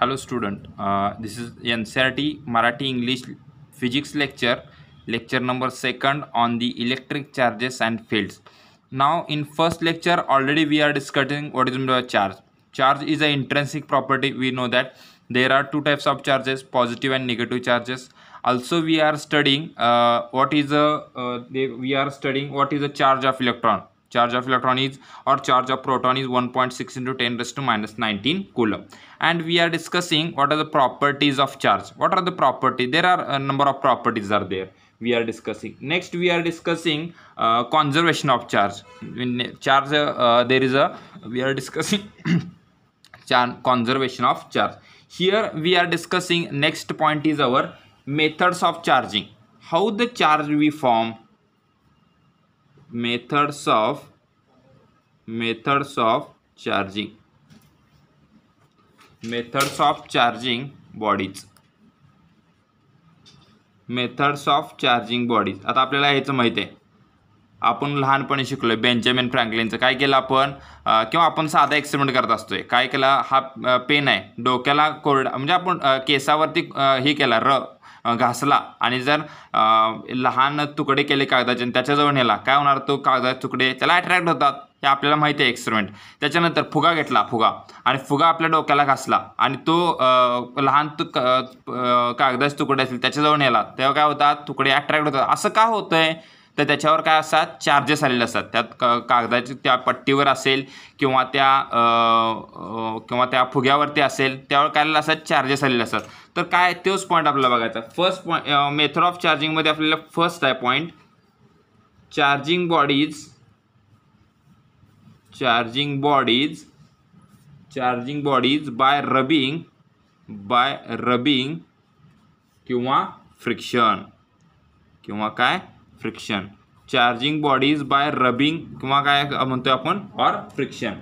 hello student uh, this is ncrt marathi english physics lecture lecture number second on the electric charges and fields now in first lecture already we are discussing what is the charge charge is an intrinsic property we know that there are two types of charges positive and negative charges also we are studying uh, what is a uh, we are studying what is the charge of electron charge of electron is or charge of proton is 1.6 into 10 raised to minus 19 coulomb and we are discussing what are the properties of charge what are the property there are a number of properties are there we are discussing next we are discussing uh, conservation of charge in charge uh, there is a we are discussing conservation of charge here we are discussing next point is our methods of charging how the charge we form methods of methods of charging methods of charging bodies methods of charging bodies आता आपल्याला ह्याचं माहिती आहे आपण लहानपणी शिकलो आहे Benjamin फ्रँकलिनचं काय केलं आपण किंवा आपण साधा एक्सपेरिमेंट करत असतो आहे काय केला हा पेन आहे डोक्याला कोरडा म्हणजे आपण केसावरती हे केला र घासला आणि जर लहान तुकडे केले कागदाचे आणि त्याच्याजवळ नेला काय होणार तो कागदाचे तुकडे त्याला अट्रॅक्ट होतात हे आपल्याला माहिती आहे एक्सपेरिमेंट त्याच्यानंतर फुगा घेतला फुगा आणि फुगा आपल्या डोक्याला घासला आणि तो लहान तु कागदाचे तुकडे असतील त्याच्याजवळ नेला तेव्हा काय होतात तुकडे अट्रॅक्ट होतात असं का होतं आहे तर त्याच्यावर काय असतात चार्जेस आलेले असतात त्यात क कागदाची त्या पट्टीवर असेल किंवा त्या किंवा त्या फुग्यावरती असेल त्यावर काय आलेलं असतात चार्जेस आलेले असतात तर काय तोच पॉईंट आपल्याला बघायचा फर्स्ट पॉईंट मेथड ऑफ चार्जिंगमध्ये आपल्याला फर्स्ट आहे point charging bodies charging bodies charging bodies by rubbing by rubbing किंवा फ्रिक्शन किंवा काय friction charging bodies by rubbing किंवा काय म्हणतो आपण or friction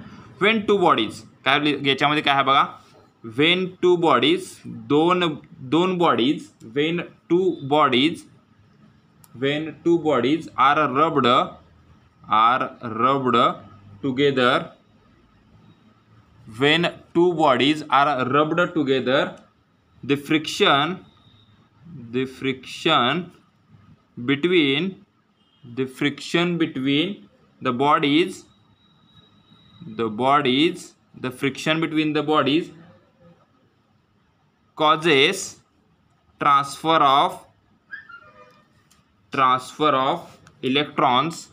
when two bodies काय याच्यामध्ये काय आहे बघा वेन टू बॉडीज दोन दोन bodies when two bodies when two bodies are rubbed are rubbed together when two bodies are rubbed together the friction the friction between the friction between the bodies the bodies the friction between the bodies causes transfer of transfer of electrons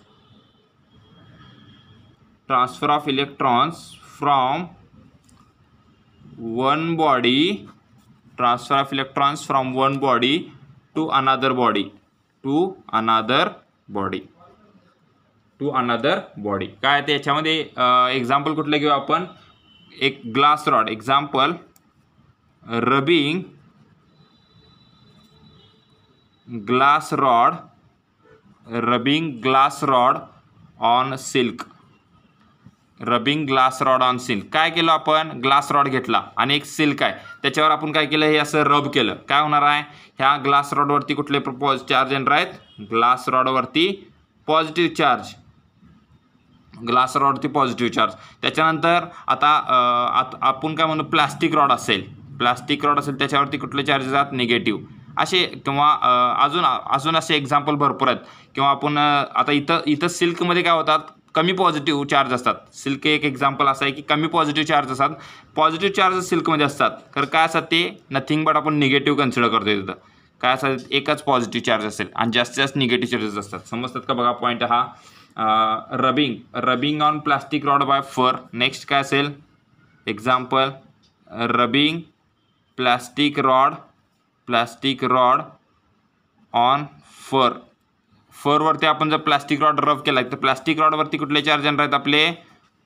transfer of electrons from one body transfer of electrons from one body to another body to another body to another body काय ते याच्यामध्ये example कुठलं घेऊ आपण एक glass rod example rubbing glass rod rubbing glass rod on silk rubbing glass rod on silk काय केलं आपण ग्लास रॉड घेतला आणि एक सिल्क आहे त्याच्यावर आपण काय केलं हे असं रब केलं काय होणार आहे ह्या ग्लास रॉडवरती कुठले पॉझ चार्ज येणार आहेत ग्लास रॉडवरती पॉझिटिव्ह चार्ज ग्लास रॉडवरती पॉझिटिव्ह चार्ज त्याच्यानंतर आता आपण काय म्हणू प्लास्टिक रॉड असेल प्लास्टिक रॉड असेल त्याच्यावरती कुठले चार्ज येतात निगेटिव्ह असे किंवा अजून अजून असे एक्झाम्पल भरपूर आहेत किंवा आपण आता इथं इथं सिल्कमध्ये काय होतात कमी पॉझिटिव्ह चार्ज असतात सिल्क एक एक्झाम्पल असं आहे की कमी पॉझिटिव्ह चार्ज असतात पॉझिटिव्ह चार्ज सिल्कमध्ये असतात तर काय असतात ते नथिंग बट आपण निगेटिव्ह कन्सिडर करतो तिथं काय असतात एकच पॉझिटिव्ह चार्ज असेल आणि जास्तीत जास्त निगेटिव्ह चार्जेस असतात समजतात का बघा पॉईंट हा rubbing rubbing on plastic rod by fur next काय असेल example rubbing plastic rod plastic rod on fur फोरवरती आपण जर प्लास्टिक रॉड रफ केला तर प्लास्टिक रॉडवरती कुठले चार्ज येणार आहेत आपले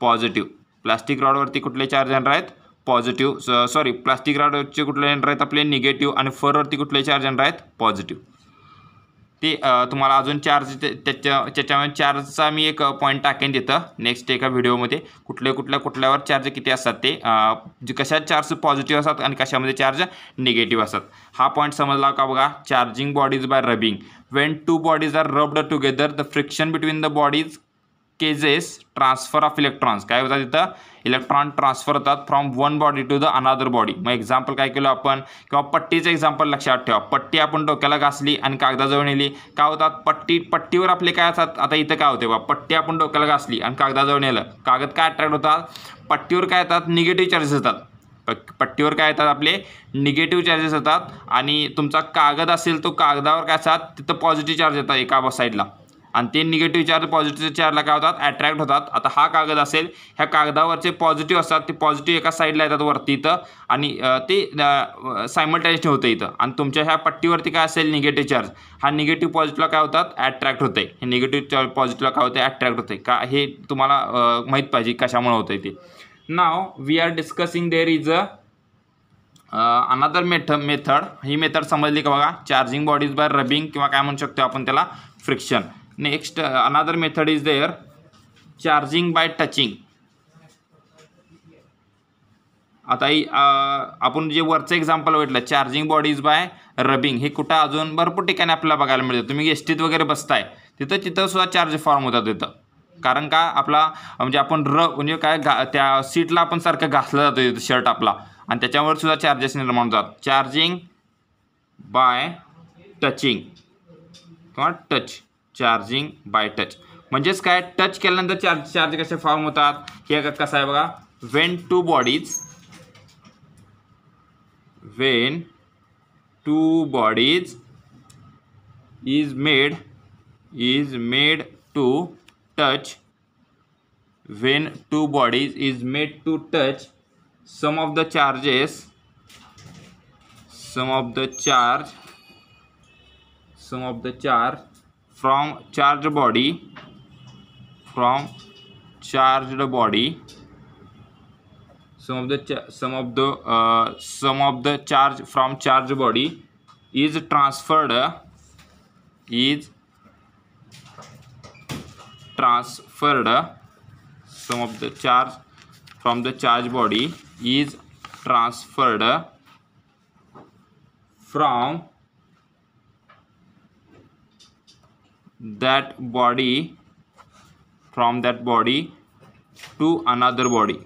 पॉझिटिव्ह प्लास्टिक रॉडवरती कुठले चार्ज येणार आहेत पॉझिटिव्ह सॉरी प्लास्टिक रॉडवरचे कुठले येणार आहेत आपले निगेटिव्ह आणि फोरवरती कुठले चार्ज येणार आहेत पॉझिटिव्ह ते तुम्हाला अजून चार्ज त्याच्या त्याच्यामध्ये चार्जचा मी एक पॉईंट टाकेन तिथं नेक्स्ट एका व्हिडिओमध्ये कुठल्या कुठल्या कुठल्यावर चार्ज किती असतात ते कशा चार्ज पॉझिटिव्ह असतात आणि कशामध्ये चार्ज निगेटिव्ह असतात हा पॉईंट समजला का बघा charging bodies by rubbing when two bodies are rubbed together the friction between the bodies causes transfer of electrons काय होतात तिथं इलेक्ट्रॉन ट्रान्सफर होतात from one body to the another body मग एक्झाम्पल काय केलं आपण किंवा पट्टीचं एक्झाम्पल लक्षात ठेवा पट्टी आपण डोक्याला घासली आणि कागदाजवळ नेली काय होतात पट्टी पट्टीवर आपले काय असतात आता इथं काय होते बा पट्टी आपण डोक्याला घासली आणि कागदाजवळ नेलं कागद काय अट्रॅक्ट होतात पट्टीवर काय येतात निगेटिव्ह चार्जेस येतात पट्टीवर काय येतात आपले निगेटिव्ह चार्जेस येतात आणि तुमचा कागद असेल तो कागदावर काय असतात तिथं पॉझिटिव्ह चार्ज येतात एका साईडला आणि ते निगेटिव्ह चार्ज पॉझिटिव्ह चार्जला काय होतात अट्रॅक्ट होतात आता हा कागद असेल ह्या कागदावरचे पॉझिटिव्ह असतात ते पॉझिटिव्ह एका साईडला येतात वरती इथं आणि ते सायमल्टाईजने होतं इथं आणि तुमच्या ह्या पट्टीवरती काय असेल निगेटिव्ह चार्ज हा निगेटिव्ह पॉझिटिव्हला काय होतात अट्रॅक्ट होते हे निगेटिव्ह चार्ज पॉझिटिव्हला काय होते अट्रॅक्ट होते का हे तुम्हाला माहीत पाहिजे कशामुळे होतं ते now we are discussing there is a another meth method he method समजली का बघा चार्जिंग बॉडीज बाय रबिंग किंवा काय म्हणू शकतो आपण त्याला friction next another method is there charging by touching आता uh, आपण जे वरचं एक्झाम्पल भेटलं चार्जिंग बॉडीज बाय रबिंग हे कुठं अजून भरपूर ठिकाणी आपल्याला बघायला मिळतं तुम्ही एस टीत वगैरे बसताय तिथं तिथंसुद्धा चार्ज फॉर्म होतात तिथं कारण का आपला म्हणजे आपण र म्हणजे काय घा त्या सीटला आपण सारखं घासलं जातं तिथं शर्ट आपला आणि त्याच्यावर सुद्धा चार्जेस निर्माण होतात चार्जिंग बाय टचिंग किंवा टच चार्जिंग बाय टच म्हणजेच का टच के चार्ज चार्ज कैसे फॉर्म होता है कसा है when when two bodies when two bodies is made is made to touch when two bodies is made to touch some of the charges some of the charge some of the charge from charged body from charged body some of the some of the uh, some of the charge from charged body is transferred is transferred some of the charge from the charge body is transferred from that body from that body to another body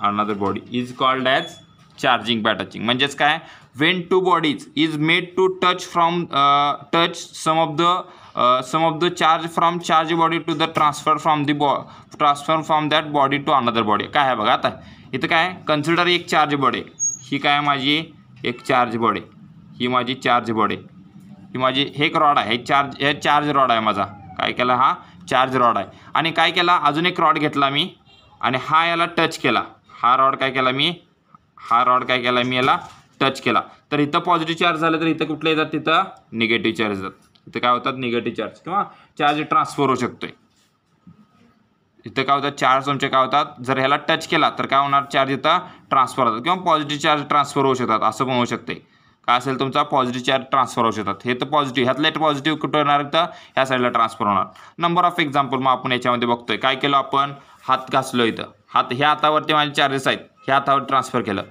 another body is called as charging by touching म्हणजेच काय when two bodies is made to touch from uh, touch some of the uh, some of the charge from charge body to the transfer from the transfer from that body to another body काय आहे बघा आता इथं काय consider एक charge body ही काय माझी एक चार्ज बॉडी ही माझी चार्ज बॉडी की माझी हे एक रॉड आहे चार्ज हे चार्ज रॉड आहे माझा काय केला हा चार्ज रॉड आहे आणि काय केला अजून एक रॉड घेतला मी आणि हा याला टच केला हा रॉड काय केला मी हा रॉड काय केला मी याला टच केला तर इथं पॉझिटिव्ह चार्ज झालं तर इथं कुठले येतात तिथं निगेटिव्ह चार्ज येतात इथं काय होतात निगेटिव्ह चार्ज किंवा चार्ज ट्रान्सफर होऊ शकतोय इथं काय होतात चार्ज तुमचे काय होतात जर ह्याला टच केला तर काय होणार चार्ज इथं ट्रान्सफर होतात किंवा पॉझिटिव्ह चार्ज ट्रान्सफर होऊ शकतात असं पण होऊ शकते काय असेल तुमचा पॉझिटिव्ह चार्ज ट्रान्सफर होऊ शकतात हे तर पॉझिटिव्ह ह्यातले पॉझिटिव्ह कुठं येणार तर ह्या साईडला ट्रान्सफर होणार नंबर ऑफ एक्झाम्पल मग आपण याच्यामध्ये बघतोय काय केलं आपण हात घासलो इथं हात ह्या हातावरती माझे चार्जेस आहेत ह्या हातावर ट्रान्सफर केलं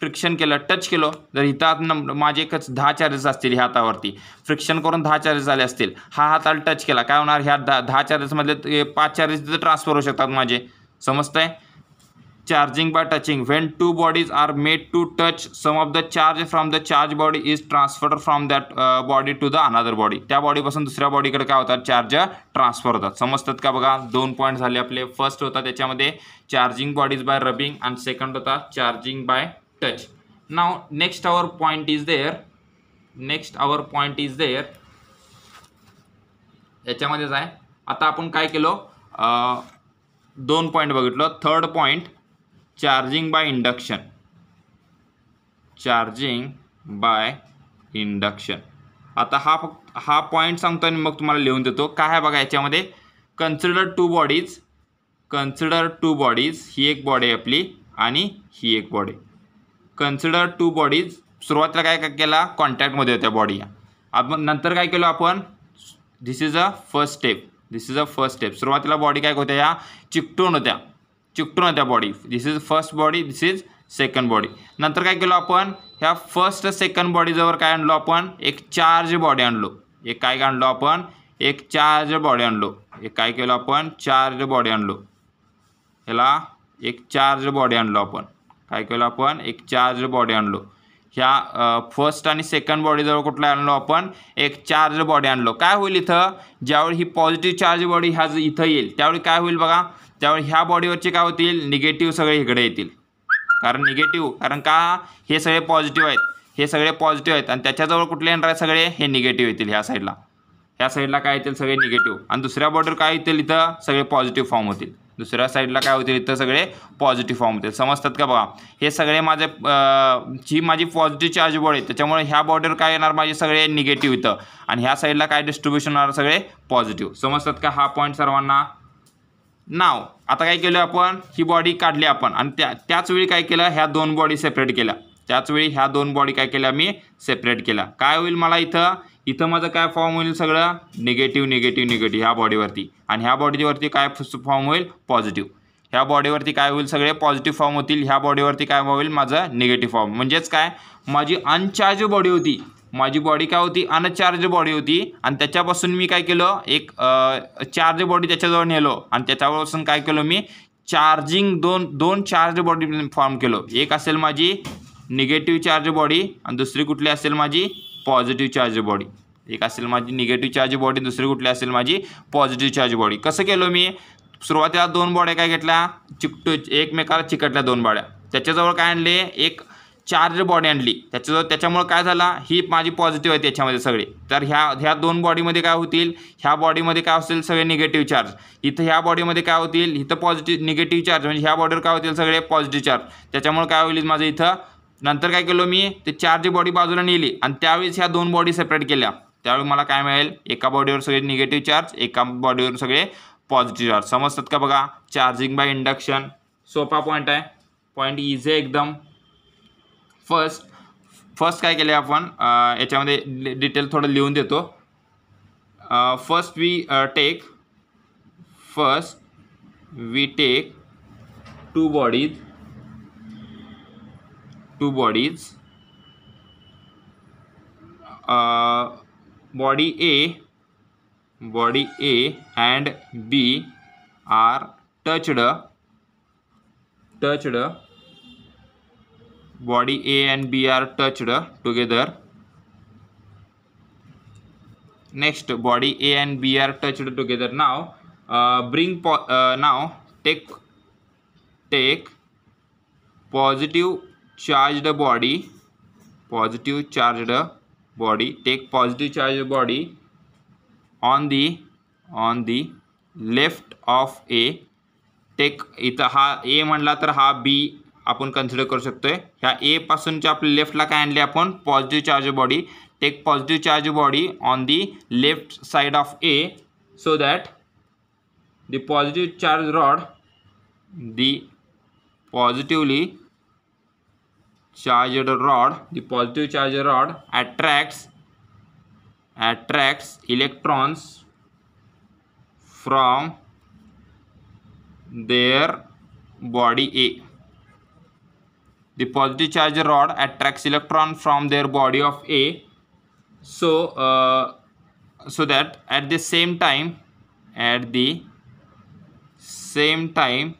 फ्रिक्शन केलं टच केलं जर हिथं नंबर माझे एकच दहा चार्जेस असतील ह्या हातावरती फ्रिक्शन करून दहा चार्जेस आले असतील हा हाताला टच केला काय होणार ह्या दहा दहा चार्जेसमधले पाच चार्जेस तिथं ट्रान्सफर होऊ शकतात माझे समजतंय charging by touching when two bodies are made to touch some of the charge from the charge body is transfer from that body to the the body body त्या बॉडीपासून दुसऱ्या बॉडीकडे काय होतात चार्ज ट्रान्सफर होतात समजतात का बघा दोन पॉईंट झाले आपले फर्स्ट होता त्याच्यामध्ये charging bodies by rubbing and second होता charging by touch now next our point is there next our point is there याच्यामध्येच आहे आता आपण काय केलो दोन पॉईंट बघितलं third point charging by induction charging by induction आता हा फक्त हा पॉईंट सांगतो आणि मग तुम्हाला लिहून देतो काय आहे बघा याच्यामध्ये consider two bodies consider two bodies ही एक बॉडी आपली आणि ही एक बॉडी कन्सिडर टू बॉडीज सुरुवातीला काय केला कॉन्टॅक्टमध्ये होत्या बॉडी आपण नंतर काय केलं आपण this is a first step this is a first step सुरुवातीला बॉडी काय होत्या या चिकटून होत्या चिकटून त्या body this is first body this is second body नंतर काय केलो आपण ह्या फर्स्ट सेकंड बॉडीजवळ काय आणलो आपण एक चार्ज बॉडी आणलो एक काय आणलो आपण एक चार्ज बॉडी आणलो एक काय केलो आपण चार्ज बॉडी आणलो ह्याला एक चार्ज बॉडी आणलो आपण काय केलं आपण एक चार्ज बॉडी आणलो ह्या फर्स्ट आणि सेकंड बॉडीजवळ कुठला आणलो आपण एक चार्ज बॉडी आणलो काय होईल इथं ज्यावेळी ही पॉझिटिव्ह चार्ज बॉडी ह्या इथं येईल त्यावेळी काय होईल बघा त्यामुळे ह्या बॉडीवरचे काय होतील निगेटिव्ह सगळे इकडे येतील कारण निगेटिव्ह कारण का हे सगळे पॉझिटिव्ह आहेत हे सगळे पॉझिटिव्ह आहेत आणि त्याच्याजवळ कुठले येणार आहे सगळे हे निगेटिव्ह येतील ह्या साईडला ह्या साईडला काय येतील सगळे निगेटिव्ह आणि दुसऱ्या बॉर्डर काय येतील इथं सगळे पॉझिटिव्ह फॉर्म होतील दुसऱ्या साईडला काय होतील इथं सगळे पॉझिटिव्ह फॉर्म होतील समजतात का बघा हे सगळे माझे जी माझी पॉझिटिव्ह चार्ज बोर्ड आहे त्याच्यामुळे ह्या बॉर्डर काय येणार माझे सगळे निगेटिव्ह इथं आणि ह्या साईडला काय डिस्ट्रीब्युशन होणार सगळे पॉझिटिव्ह समजतात का हा पॉईंट सर्वांना नाव आता काय केलं आपण ही बॉडी काढली आपण आणि त्या त्याचवेळी काय केलं ह्या दोन बॉडी सेपरेट केल्या त्याचवेळी ह्या दोन बॉडी काय केल्या मी सेपरेट केल्या काय होईल मला इथं इथं माझं काय फॉर्म होईल सगळं निगेटिव्ह निगेटिव्ह निगेटिव्ह ह्या बॉडीवरती आणि ह्या बॉडीवरती काय फॉर्म होईल पॉझिटिव्ह ह्या बॉडीवरती काय होईल सगळे पॉझिटिव्ह फॉर्म होतील ह्या बॉडीवरती काय होईल माझं निगेटिव्ह फॉर्म म्हणजेच काय माझी अनचार्ज बॉडी होती माझी बॉडी काय होती अनचार्ज बॉडी होती आणि त्याच्यापासून मी काय केलं एक चार्ज बॉडी त्याच्याजवळ नेलो आणि त्याच्यापासून काय केलं मी चार्जिंग दोन दोन चार्ज बॉडी फॉर्म केलो एक असेल माझी निगेटिव्ह चार्ज बॉडी आणि दुसरी कुठली असेल माझी पॉझिटिव्ह चार्ज बॉडी एक असेल माझी निगेटिव्ह चार्ज बॉडी दुसरी कुठली असेल माझी पॉझिटिव्ह चार्ज बॉडी कसं केलं मी सुरुवातीला दोन बॉड्या काय घेतल्या चिकटू एकमेकाला चिकटल्या दोन बॉड्या त्याच्याजवळ काय आणले एक चार्ज बॉडी आणली त्याच्या त्याच्यामुळं काय झाला ही माझी पॉझिटिव्ह आहे त्याच्यामध्ये सगळे तर ह्या ह्या दोन बॉडीमध्ये काय होतील ह्या बॉडीमध्ये काय असतील सगळे निगेटिव्ह चार्ज इथं ह्या बॉडीमध्ये काय होतील इथं पॉझिटिव्ह निगेटिव्ह चार्ज म्हणजे ह्या बॉडीवर काय होतील सगळे पॉझिटिव्ह चार्ज त्याच्यामुळे काय होईल माझं इथं नंतर काय केलं मी ते चार्ज बॉडी बाजूला नेली आणि त्यावेळेस ह्या दोन बॉडी सेपरेट केल्या त्यावेळी मला काय मिळेल एका बॉडीवर सगळे निगेटिव्ह चार्ज एका बॉडीवर सगळे पॉझिटिव्ह चार्ज समजतात का बघा चार्जिंग बाय इंडक्शन सोपा पॉईंट आहे पॉईंट इझी एकदम फर्स्ट फर्स्ट काय केलं आपण याच्यामध्ये डिटेल थोडं लिहून देतो first we take first we take two bodies two bodies body A body A and B are touched touched body A and B are touched together. Next, body A and B are touched together. Now, uh, bring uh, now take take positive charged body positive charged body take positive charged body on the on the left of A. Take इथं हा ए म्हणला तर हा बी अपन consider करू शकतो ए पासन एपासूनच्या आप लेफ्टला का आणले आपण charge body take positive charge body on the left side of A so that the positive charge rod the positively charged rod the positive charge rod attracts attracts electrons from there body A The positive charge rod attracts electron from their body of A. So, uh, so that at the same time, at the same time,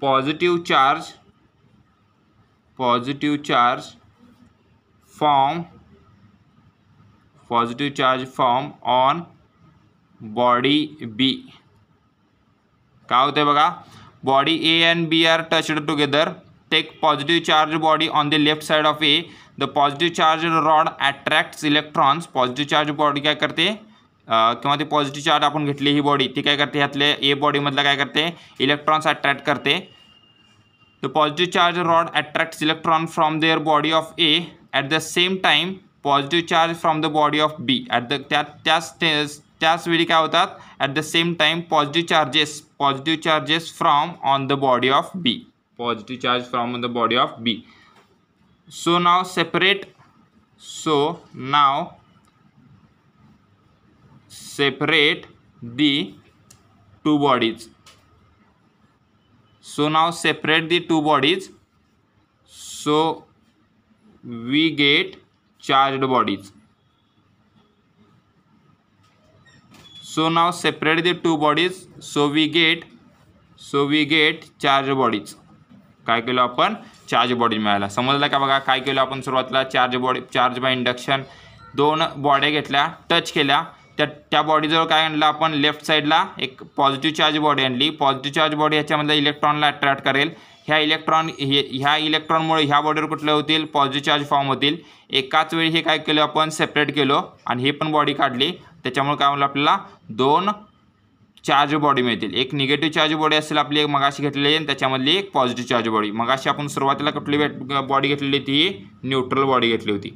positive charge, positive charge form, positive charge form on body B. काय होते बघा body A and B are touched together take positive charge body on the left side of A the positive charge rod attracts electrons positive charge body काय करते किंवा ते positive charge आपण घेतली ही body ती काय करते ह्यातले ए बॉडीमधलं काय करते इलेक्ट्रॉन्स अट्रॅक्ट करते the positive charge rod attracts electron from there body of A at the same time positive charge from the body of B at the त्या त्याच त्याचवेळी काय होतात at the same time positive charges positive charges from on the body of B positive charge from on the body of B so now separate so now separate the two bodies so now separate the two bodies so we get charged bodies so now separate the two bodies so we get so we get charge bodies काय केलं आपण charge body मिळाला समजलं का बघा काय केलं आपण सुरुवातीला charge body charge by induction दोन बॉड्या घेतल्या टच केल्या त्या त्या बॉडीजवळ काय आणलं आपण लेफ्ट साईडला एक पॉझिटिव्ह चार्ज बॉडी आणली पॉझिटिव्ह चार्ज बॉडी ह्याच्यामधला इलेक्ट्रॉनला अट्रॅक्ट करेल ह्या इलेक्ट्रॉन हे ह्या इलेक्ट्रॉनमुळे ह्या बॉडीवर कुठल्या होतील पॉझिटिव्ह चार्ज फॉर्म होतील एकाच वेळी हे काय केलं आपण सेपरेट केलो आणि हे पण बॉडी काढली त्याच्यामुळे काय म्हणलं आपल्याला दोन चार्ज बॉडी मिळतील एक निगेटिव्ह चार्ज बॉडी असेल आपली एक मगाशी घेतलेली आणि त्याच्यामधली एक पॉझिटिव्ह चार्ज बॉडी मगाशी आपण सुरुवातीला कुठली बॉडी घेतलेली ती न्यूट्रल बॉडी घेतली होती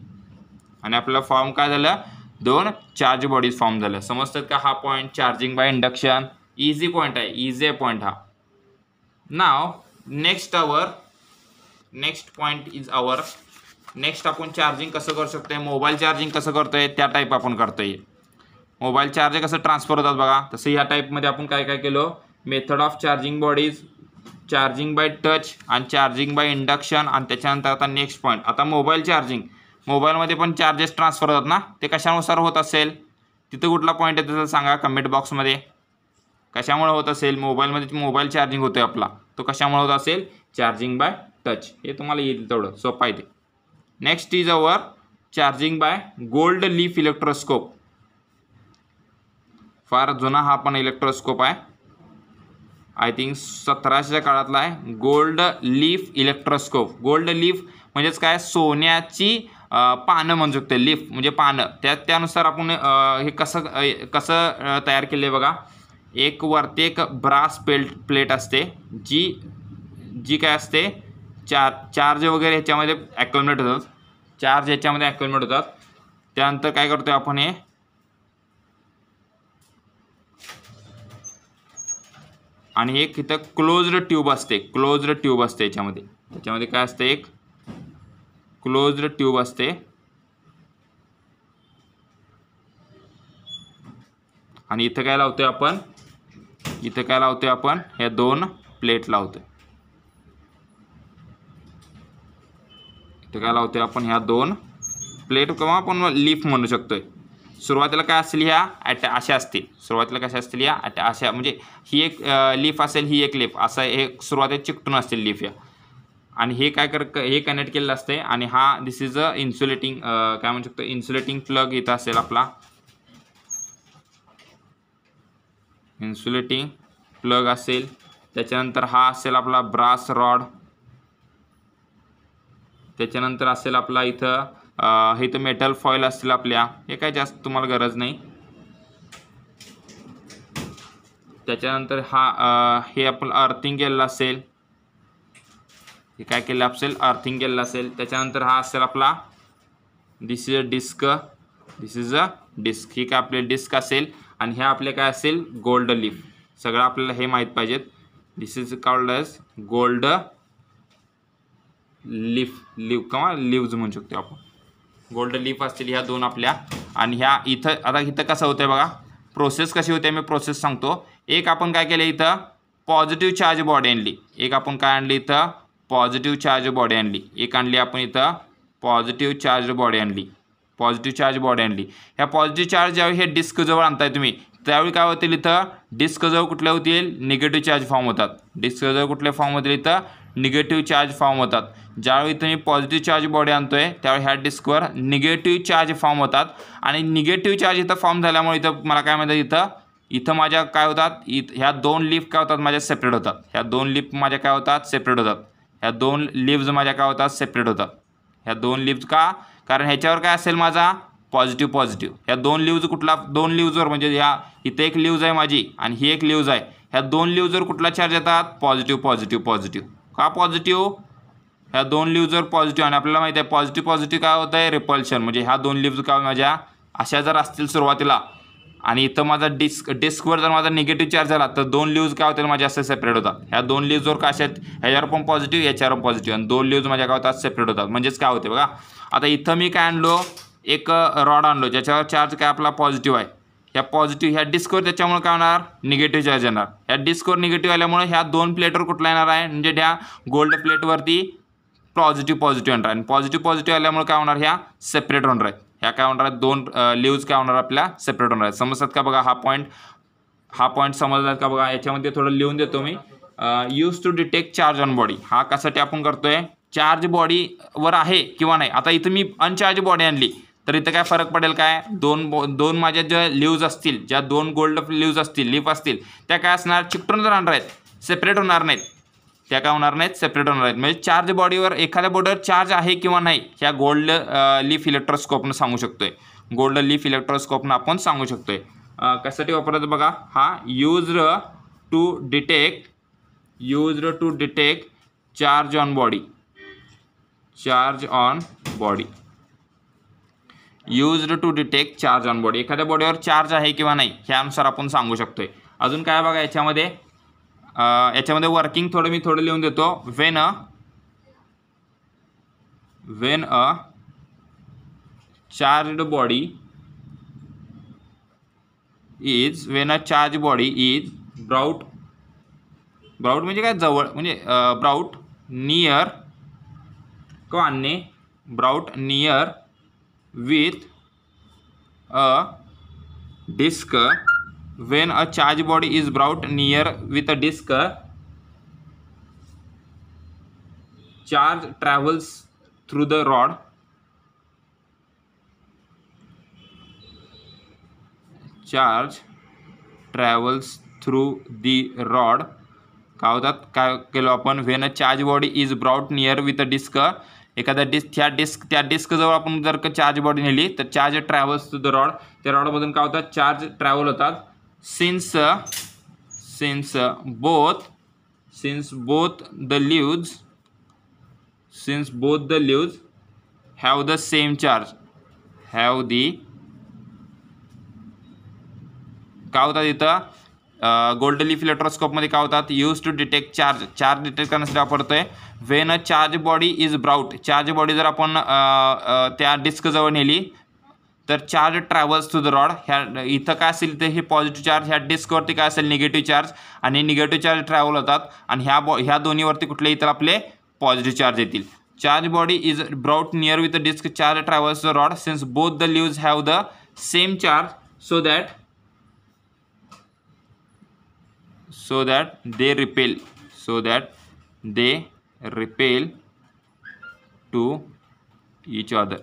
आणि आपला फॉर्म काय झालं दोन चार्ज बॉडीज फॉर्म झालं समजतात का हा point charging by induction easy point आहे इझी पॉईंट हा now next our next point is our next आपण चार्जिंग कसं करू शकतो आहे मोबाईल चार्जिंग कसं करतो आहे त्या टाईप आपण करतो आहे मोबाईल चार्ज कसं ट्रान्सफर होतात बघा तसं या टाईपमध्ये आपण काय काय केलं method of charging bodies charging by touch आणि चार्जिंग बाय इंडक्शन आणि त्याच्यानंतर आता नेक्स्ट पॉईंट आता मोबाईल चार्जिंग मोबाईलमध्ये पण चार्जेस ट्रान्सफर होतात ना ते कशानुसार होत असेल तिथं कुठला पॉईंट आहे असेल सांगा कमेंट बॉक्समध्ये कशामुळे होत असेल मोबाईलमध्ये मोबाईल चार्जिंग होते आपला तो कशामुळे होत असेल चार्जिंग बाय टच हे तुम्हाला येईल तेवढं सोपं आहे ते next is our charging by gold leaf electroscope फार जुना हा पण इलेक्ट्रोस्कोप आहे आय थिंक सतराशेच्या काळातला आहे gold leaf electroscope gold leaf म्हणजेच काय सोन्याची पानं म्हणू शकते लीफ म्हणजे पानं त्या त्यानुसार आपण हे कसं कसं तयार केले बघा एक वरती एक ब्रास पेल्ट प्लेट असते जी जी काय असते चार चार्ज वगैरे ह्याच्यामध्ये ॲक्युमलेट होतात चार्ज ह्याच्यामध्ये ॲक्युमलेट होतात त्यानंतर काय करतो आपण हे आणि एक इथं क्लोज्ड ट्यूब असते क्लोज्ड ट्यूब असते याच्यामध्ये त्याच्यामध्ये काय असते एक क्लोज्ड ट्यूब असते आणि इथं काय लावतोय आपण इथं काय लावतोय आपण ह्या दोन प्लेट लावतोय इथं काय लावतोय आपण ह्या दोन प्लेट किंवा आपण लीफ म्हणू शकतोय सुरुवातीला काय असतील ह्या अट अशा असतील सुरुवातीला कशा असतील ह्या अट अशा म्हणजे ही एक लीफ असेल ही एक लीफ असा हे सुरुवातीला चिकटून असतील लीफ या आणि हे काय कर हे कनेक्ट केलेलं असते आणि हा दिस इज अ इन्सुलेटिंग काय म्हणू शकतो इन्सुलेटिंग प्लग इथं असेल आपला इन्सुलेटिंग प्लग असेल त्याच्यानंतर हा असेल आपला ब्रास रॉड त्याच्यानंतर असेल आपला इथं इथं मेटल फॉईल असतील आपल्या हे काय जास्त तुम्हाला गरज नाही त्याच्यानंतर हा हे आपलं अर्थिंग केलेलं असेल हे काय केलं असेल अर्थिंग केलेलं असेल त्याच्यानंतर हा असेल आपला this is a disk this is a disk ही काय आपली डिस्क असेल आणि ह्या आपले काय असेल गोल्ड लीफ सगळं आपल्याला हे माहीत पाहिजेत this is called as gold leaf leaf किंवा लिव्ज म्हणू शकतो आपण गोल्ड लीफ असतील ह्या दोन आपल्या आणि ह्या इथं आता इथं कसं होतं बघा प्रोसेस कशी होते मी प्रोसेस सांगतो एक आपण काय केलं इथं पॉझिटिव्ह चार्ज बॉडी आणली एक आपण काय आणली इथं पॉझिटिव्ह चार्ज बॉडी आणली एक आणली आपण इथं पॉझिटिव्ह चार्ज बॉडी आणली पॉझिटिव्ह चार्ज बॉडी आणली ह्या पॉझिटिव्ह चार्ज ज्यावेळी हे डिस्कजवळ आणताय तुम्ही त्यावेळी काय होतील इथं डिस्कजवळ कुठले होतील निगेटिव्ह चार्ज फॉर्म होतात डिस्कजवळ कुठले फॉर्म होतील इथं निगेटिव्ह चार्ज फॉर्म होतात ज्यावेळी तुम्ही पॉझिटिव्ह चार्ज बॉडी आणतोय त्यावेळी ह्या डिस्कवर निगेटिव्ह चार्ज फॉर्म होतात आणि निगेटिव्ह चार्ज इथं फॉर्म झाल्यामुळे इथं मला काय म्हणतात इथं इथं माझ्या काय होतात इथ ह्या दोन लिप काय होतात माझ्या सेपरेट होतात ह्या दोन लिप माझ्या काय होतात सेपरेट होतात ह्या दोन लिव्ज माझ्या काय होतात सेपरेट होतात ह्या दोन लिफ्ट का कारण ह्याच्यावर काय असेल माझा पॉझिटिव्ह पॉझिटिव्ह ह्या दोन लिव्ज कुठला दोन लिव्जवर म्हणजे ह्या इथे एक लिव्ज आहे माझी आणि ही एक लिव्ज आहे ह्या दोन लिव्जवर कुठला चार्ज येतात पॉझिटिव्ह पॉझिटिव्ह पॉझिटिव्ह का पॉझिटिव्ह ह्या दोन लिव्जवर पॉझिटिव्ह आणि आपल्याला माहिती आहे पॉझिटिव्ह पॉझिटिव्ह काय होतं आहे रिपल्शन म्हणजे ह्या दोन लिव्ज का माझ्या अशा जर असतील सुरुवातीला आणि इथं माझा डिस्क डिस्कवर जर माझा निगेटिव्ह चार्ज झाला तर दोन लिव्ज काय होतील माझ्या असे सेपरेट होतात ह्या दोन ल्यूज जर कशा आहेत ह्याच्यावर पण पॉझिटिव्ह याच्यावर पण पॉझिटिव्ह आणि दोन लिव्ज माझ्या काय होतात सेपरेट होतात म्हणजेच काय होते बघा आता इथं मी काय आणलो एक रॉड आणलो ज्याच्यावर चार्ज काय आपला पॉझिटिव्ह आहे ह्या पॉझिटिव्ह ह्या डिस्कवर त्याच्यामुळे काय होणार निगेटिव्ह चार्ज येणार ह्या डिस्कवर निगेटिव्ह आल्यामुळे ह्या दोन प्लेटवर कुठला येणार आहे म्हणजे ह्या गोल्ड प्लेटवरती पॉझिटिव्ह पॉझिटिव्ह येणार आणि पॉझिटिव्ह पॉझिटिव्ह आल्यामुळे काय होणार ह्या सेपरेट होणार आहे ह्या काय होणार आहेत दोन लिव्ज काय होणार आपल्या सेपरेट होणार आहेत समजतात का बघा हा पॉईंट हा पॉईंट समजतात का बघा याच्यामध्ये थोडं लिहून देतो मी use to detect charge on body हा कशासाठी आपण करतोय चार्ज बॉडीवर आहे किंवा नाही आता इथं मी अनचार्ज बॉडी आणली तर इथं काय फरक पडेल काय दोन दोन माझ्या ज्या लिव्ज असतील ज्या दोन गोल्ड लिव्ज असतील लिफ असतील त्या काय असणार चिकटून राहणार आहेत सेपरेट होणार नाहीत त्या काय होणार नाहीत सेपरेट होणार आहेत म्हणजे चार्ज बॉडीवर एखाद्या बॉडीवर चार्ज आहे किंवा नाही ह्या गोल्ड लीफ इलेक्ट्रोस्कोपनं सांगू शकतोय गोल्ड लीफ इलेक्ट्रोस्कोपनं आपण सांगू शकतोय कशासाठी वापरायचं बघा हा use to detect use to detect charge on body charge on body use to detect charge on body एखाद्या बॉडीवर चार्ज आहे किंवा नाही ह्यानुसार आपण सांगू शकतोय अजून काय बघा याच्यामध्ये याच्यामध्ये वर्किंग थोडं मी थोडं लिहून देतो when a when a charged body is when a charge body is brought brought म्हणजे काय जवळ म्हणजे ब्राउट नियर को आणणे brought near with a disk when a charge body is brought near with a disk charge travels through the rod charge travels through the rod काय होतात काय केलो आपण when a charge body is brought near with a disk एखाद्या disk त्या disk त्या डिस्कजवळ आपण जर का चार्ज बॉडी नेली तर charge travels to the rod त्या रॉडमधून काय होतात चार्ज ट्रॅव्हल होतात since since uh, since since uh, both since both the leaves since both the leaves have the same charge have the काय होतात इथं गोल्ड लिफ इलेक्ट्रोस्कोपमध्ये काय होतात use to detect charge charge detect करण्यासाठी वापरतोय when a charge body is brought charge body जर आपण त्या डिस्कजवळ नेली तर charge travels to the rod ह्या इथं काय असेल ते हे पॉझिटिव्ह चार्ज ह्या डिस्कवरती काय असेल निगेटिव्ह चार्ज आणि निगेटिव्ह चार्ज ट्रॅव्हल होतात आणि ह्या बॉ ह्या दोन्हीवरती कुठले इतर आपले पॉझिटिव्ह चार्ज येतील charge body is brought near with the disk charge travels the rod since both the leaves have the same charge so that so that they repel so that they repel to each other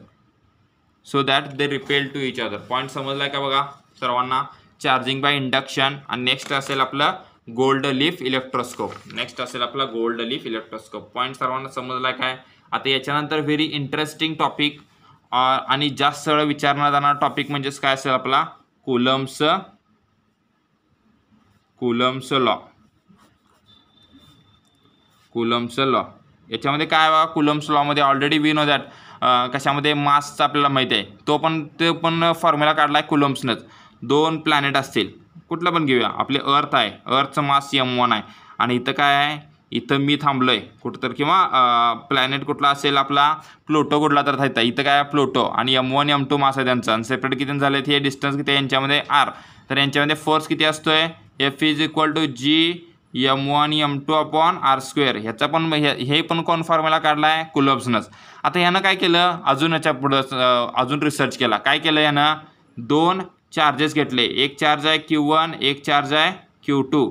so that they repel to each other point समजला का बघा सर्वांना charging by induction आणि next असेल आपलं gold leaf electroscope next असेल आपला gold leaf electroscope point सर्वांना समजला काय आता याच्यानंतर व्हेरी इंटरेस्टिंग टॉपिक आणि जास्त सगळं विचारणार जाणारा टॉपिक म्हणजेच काय असेल आपला Coulomb's Coulomb's law Coulomb's law याच्यामध्ये काय बघा कुलम्स लॉमध्ये ऑलरेडी वी नो दॅट कशामध्ये मासचा आपल्याला माहीत आहे तो पण ते पण फॉर्म्युला काढला आहे कुलम्सनंच दोन प्लॅनेट असतील कुठलं पण घेऊया आपले अर्थ आहे अर्थचं मास यम वन आहे आणि इथं काय आहे इथं मी थांबलो आहे कुठं तर किंवा प्लॅनेट कुठला असेल आपला प्लोटो कुठला तर थायता इथं काय प्लोटो आणि M one M two mass आहे त्यांचं आणि सेपरेट किती आहे हे डिस्टन्स किती आहे यांच्यामध्ये आर तर यांच्यामध्ये फोर्स किती असतो आहे F is equal to G M one M two upon R square ह्याचा पण हे पण कोण फॉर्म्युला काढला आहे कुलब्सनंच आता ह्यानं काय केलं अजून याच्या पुढं अजून रिसर्च केला काय केलं यानं दोन चार्जेस घेतले एक चार्ज आहे क्यू वन एक चार्ज आहे Q two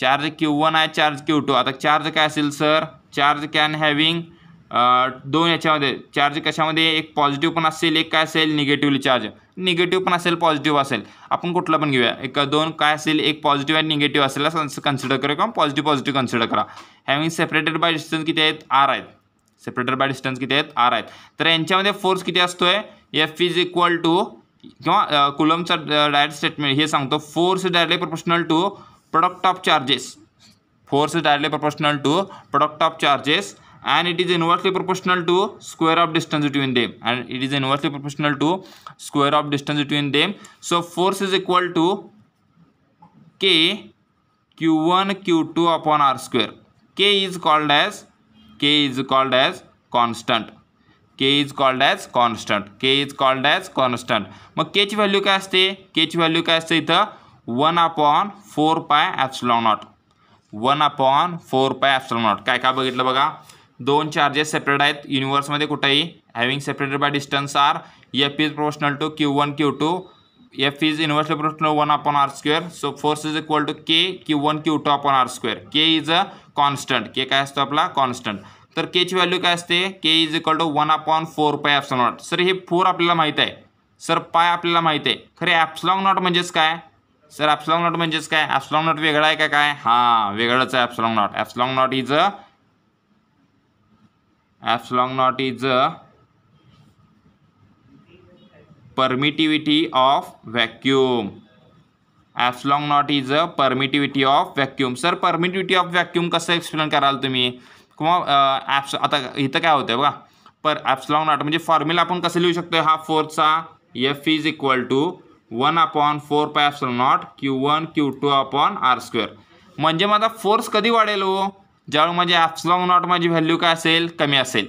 charge Q one आहे चार्ज क्यू टू आता चार्ज काय असेल सर चार्ज कॅन हॅविंग दोन याच्यामध्ये चार्ज कशामध्ये एक पॉझिटिव्ह पण असेल एक काय असेल निगेटिव्हली चार्ज निगेटिव्ह पण असेल पॉझिटिव्ह असेल आपण कुठला पण घेऊया एक दोन काय असेल एक पॉझिटिव्ह आणि निगेटिव्ह असेल असं कन्सिडर करू किंवा पॉझिटिव्ह पॉझिटिव्ह कन्सिडर करा हॅव्हिंग सेपरेटेड बाय डिस्टन्स किती आहेत आर आहेत सेपरेटेड बाय डिस्टन्स किती आहेत आर आहेत तर यांच्यामध्ये फोर्स किती असतो आहे एफ इज इक्वल टू किंवा कुलमचा डायरेक्ट स्टेटमेंट हे सांगतो force directly proportional to product of charges force directly proportional to product of charges and it is inversely proportional to square of distance between them and it is inversely proportional to square of distance between them so force is equal to k q1 q2 upon r square k is called as k is called as constant. k is called as constant. k is called as constant मग ची value काय असते ची value काय असते इथं one upon four pi epsilon naught one upon four pi epsilon not काय काय बघितलं बघा दोन चार्जेस सेपरेट आहेत युनिवर्समध्ये कुठेही having separated by distance R F is proportional to Q one Q two F is inversely proportional one upon R square so force is equal to K Q one Q two upon R square K is a constant K काय असतो आपला constant तर केची value काय असते K is equal to one upon four pi epsilon naught sir हे four आपल्याला माहीत आहे सर पाय आपल्याला माहीत आहे खरे ॲप्सलॉंग नॉट म्हणजेच काय सर ॲप्सलॉंग नॉट म्हणजेच काय ॲप्सलॉंग नॉट वेगळा आहे का काय हां वेगळंच आहे epsilon naught epsilon naught is a epsilon naught is a permittivity of vacuum epsilon naught is a permittivity of vacuum sir permittivity of vacuum कसं एक्सप्लेन कराल तुम्ही किंवा ॲप्स आता इथं काय होतं बघा पर ॲप्सलॉंग नॉट म्हणजे फॉर्म्युला आपण कसं लिहू शकतो हा फोरचा F is equal to one upon four pi epsilon naught Q one Q two upon R square म्हणजे माझा फोर्स कधी वाढेल हो ज्यावेळी माझी ॲप्सलॉन नॉट माझी व्हॅल्यू काय असेल कमी असेल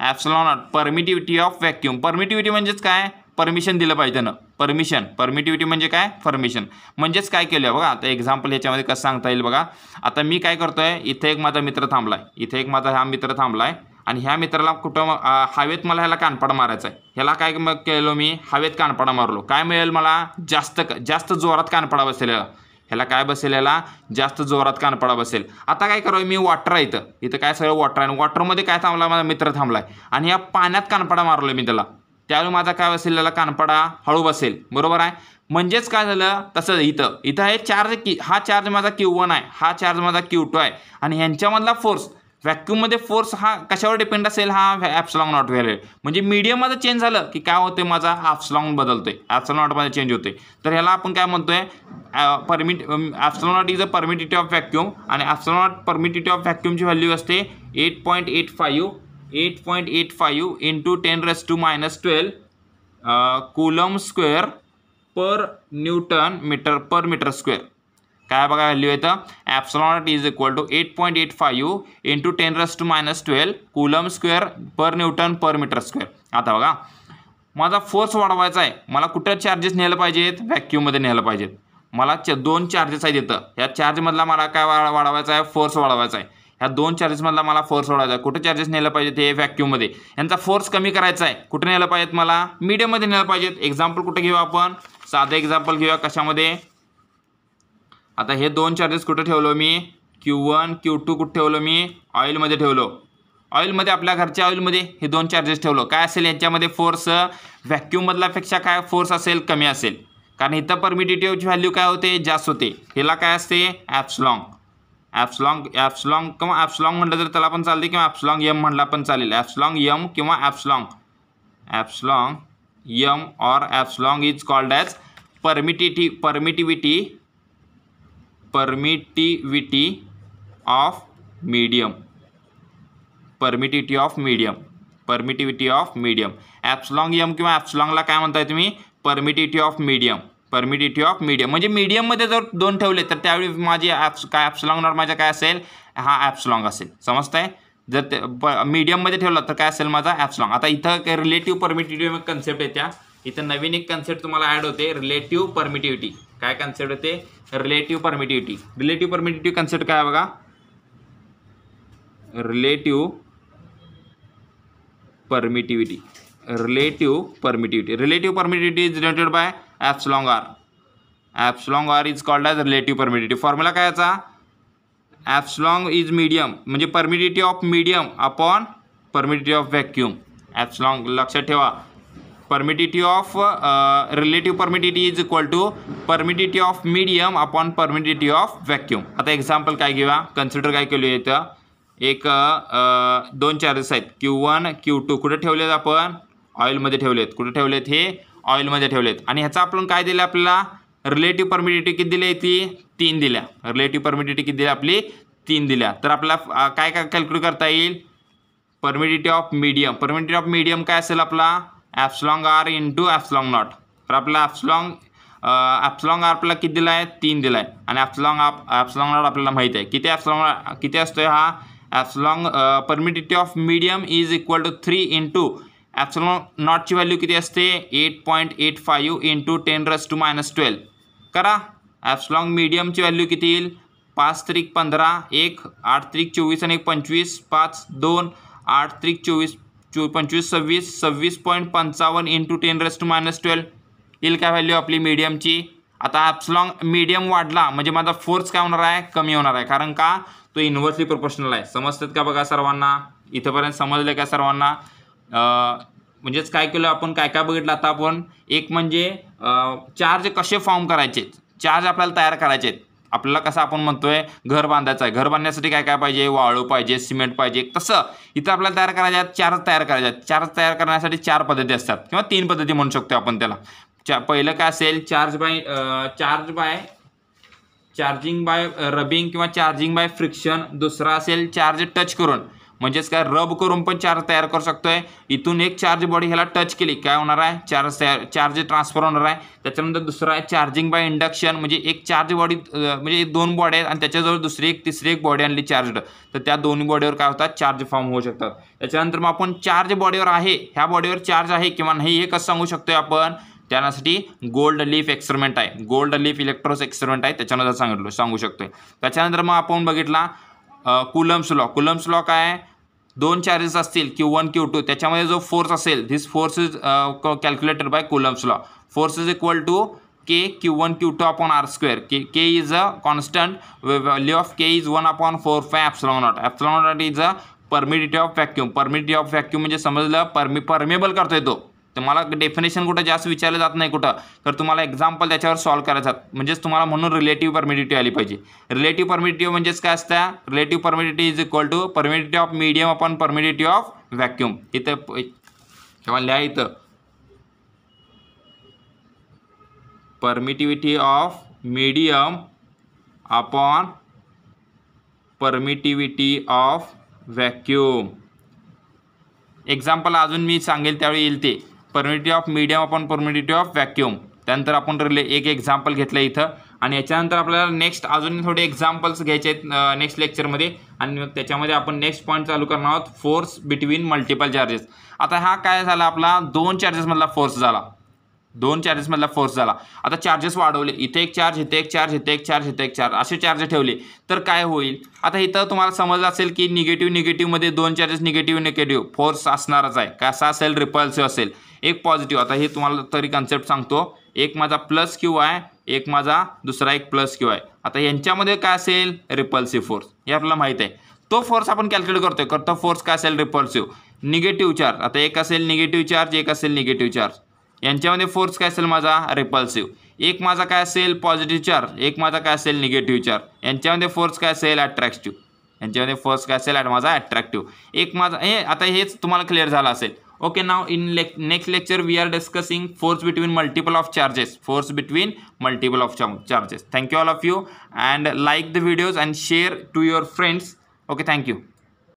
epsilon naught permittivity of vacuum permittivity म्हणजेच काय परमिशन दिलं पाहिजे ना परमिशन परमिटिव्हिटी म्हणजे काय परमिशन म्हणजेच काय केलं बघा आता एक्झाम्पल याच्यामध्ये कसं सांगता येईल बघा आता मी काय करतो आहे इथे एक माझा मित्र थांबला आहे इथे एक माझा हा मित्र थांबला आहे आणि ह्या मित्राला कुठं हवेत मला ह्याला कानपाडा मारायचा आहे ह्याला काय मग केलो मी हवेत कानपाडा मारलो काय मिळेल मला जास्त जास्त जोरात कानपाडा बसेल ह्याला काय बसेल याला जास्त जोरात कानपडा बसेल आता काय करावं मी वॉटर आहे इथं इथं काय सगळं वॉटर आहे वॉटरमध्ये काय थांबला माझा मित्र थांबला आहे आणि या पाण्यात कानपडा मारलो मी त्याला त्यावेळी माझा काय बसेल त्याला कानपडा हळू बसेल बरोबर आहे म्हणजेच काय झालं तसं इथं इथं हे चार्ज की हा चार्ज माझा क्यू वन आहे हा चार्ज माझा क्यू टू आहे आणि ह्यांच्यामधला फोर्स व्हॅक्यूममध्ये फोर्स हा कशावर डिपेंड असेल हा ॲप्सलॉंग नॉट व्हॅल्यू म्हणजे माझं चेंज झालं की काय होते माझा ॲप्सलॉंग बदलतोय नॉट नॉटमध्ये चेंज होते तर ह्याला आपण काय म्हणतोय permit epsilon naught is a permittivity of vacuum आणि ॲप्सलॉन नॉट परमिटिटी ऑफ व्हॅक्युमची व्हॅल्यू असते eight point eight five eight point eight five into ten raise to minus twelve coulomb square per newton meter per meter square काय बघा value येतं epsilon is equal to eight point eight five into ten raise to minus twelve coulomb square per newton per meter square आता बघा माझा force वाढवायचा आहे मला कुठे चार्जेस न्यायला पाहिजेत व्हॅक्यूममध्ये न्यायला पाहिजेत मला च दोन चार्जेस आहेत इथं ह्या चार्जमधला मला काय वाढवायचा आहे फोर्स वाढवायचा आहे ह्या दोन चार्जेसमधला मला फोर्स वाढवायचा आहे कुठे चार्जेस न्यायला पाहिजेत हे व्हॅक्यूममध्ये यांचा फोर्स कमी करायचा आहे कुठं न्यायला पाहिजेत मला मीडियममध्ये नेलं पाहिजेत एक्झाम्पल कुठं घेऊ आपण साधं एक्झाम्पल घेऊया कशामध्ये आता हे दोन चार्जेस कुठं ठेवलो मी क्यू वन क्यू टू कुठं ठेवलो मी ऑइलमध्ये ठेवलो ऑइलमध्ये आपल्या घरच्या ऑइलमध्ये हे दोन चार्जेस ठेवलो काय असेल यांच्यामध्ये फोर्स व्हॅक्यूममधल्यापेक्षा काय फोर्स असेल कमी असेल कारण इथं परमिटेटिव्हची व्हॅल्यू काय होते जास्त होते हिला काय असते ॲप्सलॉंग ॲप्सलॉंग ॲप्सलॉंग किंवा ॲप्सलॉंग म्हटलं तर त्याला पण चालते किंवा ॲप्सलॉंग यम म्हटला पण चालेल ॲप्सलॉंग यम किंवा epsilon epsilon M or epsilon is called as permittivity permittivity permittivity of medium permittivity of medium permittivity of medium epsilon M किंवा ॲप्सलॉंगला काय म्हणताय तुम्ही permittivity of medium permittivity of medium म्हणजे मीडियममध्ये जर दोन ठेवले तर त्यावेळी माझी ॲप्स काय ॲप्सलॉंगवर माझा काय असेल हा ॲप्सलॉंग असेल आहे जर ते प मीडियममध्ये ठेवला तर काय असेल माझा ॲप्सलॉंग आता इथं काय रिलेटिव्ह परमिटिव्हिटी कन्सेप्ट येत्या इथं नवीन एक कन्सेप्ट तुम्हाला ॲड होते रिलेटिव्ह परमिटिव्हिटी काय कन्सेप्ट होते relative permittivity relative permittivity concept काय बघा relative permittivity relative permittivity relative permittivity is related by epsilon R epsilon R is called as relative permittivity formula काय याचा ॲप्सलॉंग इज मीडियम म्हणजे permittivity of medium upon permittivity of vacuum epsilon लक्षात ठेवा permittivity of relative permittivity is equal to to of medium upon upon of of आता example काय घेऊया consider काय केलं इथं एक uh, uh, दोन चार्जेस आहेत क्यू वन क्यू टू कुठे ठेवलेत आपण ऑइलमध्ये ठेवलेत कुठे ठेवलेत हे ऑइलमध्ये ठेवलेत आणि ह्याचा आपण काय दिलं आपल्याला रिलेटिव्ह परमिटिटी किती दिली ती तीन दिल्या रिलेटिव्ह परमिटिटी किती दिली आपली तीन दिल्या तर आपल्याला uh, काय काय कॅल्क्युलेट करता येईल permittivity of medium permittivity of medium काय असेल आपला epsilon R into epsilon naught तर आपला ॲप्सलॉंग ॲप्सलॉंग आर आपल्याला किती दिला आहे तीन दिला आहे आणि ॲप्सलॉंग आप ॲप्सलॉंग नॉट आपल्याला माहीत आहे किती ॲप्सलॉंग किती असतो आहे हा epsilon permittivity of medium is equal to three into epsilon नॉटची व्हॅल्यू किती असते eight point eight five into ten raise to minus twelve करा ॲप्सलॉंग मीडियमची व्हॅल्यू किती येईल पाच त्रिक पंधरा एक आठ त्रिक चोवीस आणि एक पंचवीस पाच दोन आठ त्रिक चोवीस चो पंचवीस सव्वीस सव्वीस पॉईंट पंचावन्न into ten raised minus twelve येईल काय व्हॅल्यू आपली मीडियमची आता ॲप्सलॉंग मीडियम वाढला म्हणजे माझा फोर्स काय होणार आहे कमी होणार आहे कारण का तो इन्व्हर्सली प्रोपोर्शनल आहे समजतात का बघा सर्वांना इथंपर्यंत समजलं का सर्वांना म्हणजेच काय केलं आपण काय काय बघितलं आता आपण एक म्हणजे चार्ज कसे फॉर्म करायचे चार्ज आपल्याला तयार करायचे आहेत आपल्याला कसं आपण म्हणतोय घर बांधायचं आहे घर बांधण्यासाठी काय काय पाहिजे वाळू पाहिजे सिमेंट पाहिजे तसं इथं आपल्याला तयार करायचे आहेत चारच तयार करायचे आहेत चारच तयार करण्यासाठी चार पद्धती असतात किंवा तीन पद्धती म्हणू शकतो आपण त्याला पहिलं काय असेल charge by charge by charging by rubbing किंवा चार्जिंग बाय फ्रिक्शन दुसरा असेल चार्ज टच करून म्हणजेच काय रब करून पण चार्ज तयार करू शकतोय इथून एक चार्ज बॉडी ह्याला टच केली काय होणार आहे चार्ज तयार चार्ज ट्रान्सफर होणार आहे त्याच्यानंतर दुसरं आहे चार्जिंग बाय इंडक्शन म्हणजे एक चार्ज बॉडी म्हणजे दोन बॉडी आहेत आणि त्याच्याजवळ दुसरी एक तिसरी एक बॉडी आणली चार्ज तर त्या दोन्ही बॉडीवर काय होतात चार्ज फॉर्म होऊ शकतात त्याच्यानंतर मग आपण चार्ज बॉडीवर आहे ह्या बॉडीवर चार्ज आहे किंवा नाही हे कसं सांगू शकतोय आपण त्यासाठी गोल्ड लीफ एक्सपेरिमेंट आहे गोल्ड लीफ इलेक्ट्रॉस एक्सपेरिमेंट आहे त्याच्यानंतर सांगितलं सांगू शकतोय त्याच्यानंतर मग आपण बघितला कुलम्स लॉ कुलम्स लॉ का आहे दोन चार्जेस असतील क्यू वन क्यू टू त्याच्यामध्ये जो फोर्स असेल this force is calculated by Coulomb's law force is equal to K Q one Q two upon R square K K is a constant value of K is one upon four phi epsilon naught epsilon naught is a permittivity of vacuum permittivity of vacuum समझ समजलं परमि permeable करतोय तो तर मला definition कुठं जास्त विचारलं जात नाही कुठं तर तुम्हाला एक्झाम्पल त्याच्यावर सॉल्व करायचं म्हणजेच तुम्हाला म्हणून रिलेटिव्ह परमिडिटी आली पाहिजे रिलेटिव्ह परमिडिटी म्हणजेच काय असतं relative permittivity is equal to permittivity of medium upon permittivity of vacuum इथं किंवा लिहा इथं permittivity of medium upon permittivity of vacuum example अजून मी सांगेल त्यावेळी येईल ते permittivity of medium upon permittivity of vacuum त्यानंतर आपण रिले एक एक्झाम्पल घेतलं इथं आणि याच्यानंतर आपल्याला नेक्स्ट अजून थोडे एक्झाम्पल्स घ्यायचे आहेत नेक्स्ट लेक्चरमध्ये आणि त्याच्यामध्ये आपण नेक्स्ट पॉईंट चालू करणार आहोत फोर्स बिटवीन मल्टिपल चार्जेस आता हा काय झाला आपला दोन चार्जेसमधला फोर्स झाला दोन चार्जेसमधला फोर्स झाला आता चार्जेस वाढवले इथे एक चार्ज इथे एक चार्ज इथे एक चार्ज इथे एक चार्ज असे चार्ज ठेवले तर काय होईल आता इथं तुम्हाला समजलं असेल की निगेटिव्ह निगेटिव्हमध्ये दोन चार्जेस निगेटिव्ह निगेटिव्ह फोर्स असणारच आहे कसा असेल रिपल्सिव्ह असेल एक पॉझिटिव्ह आता हे तुम्हाला तरी कन्सेप्ट सांगतो एक माझा प्लस क्यू आहे एक माझा दुसरा एक प्लस क्यू आहे आता यांच्यामध्ये काय असेल रिपल्सिव्ह फोर्स हे आपल्याला माहीत आहे तो फोर्स आपण कॅल्क्युलेट करतोय करतो फोर्स काय असेल रिपल्सिव्ह निगेटिव्ह चार्ज आता एक असेल निगेटिव्ह चार्ज एक असेल निगेटिव्ह चार्ज यांच्यामध्ये फोर्स काय असेल माझा रिपल्सिव्ह एक माझा काय असेल पॉझिटिव्ह चार्ज एक माझा काय असेल निगेटिव्ह चार्ज यांच्यामध्ये फोर्स काय असेल अट्रॅक्टिव्ह यांच्यामध्ये फोर्स काय असेल माझा अट्रॅक्टिव्ह एक माझा हे आता हेच तुम्हाला क्लिअर झालं असेल okay now in lec next lecture we are discussing force between multiple of charges force between multiple of charges thank you all of you and like the videos and share to your friends okay thank you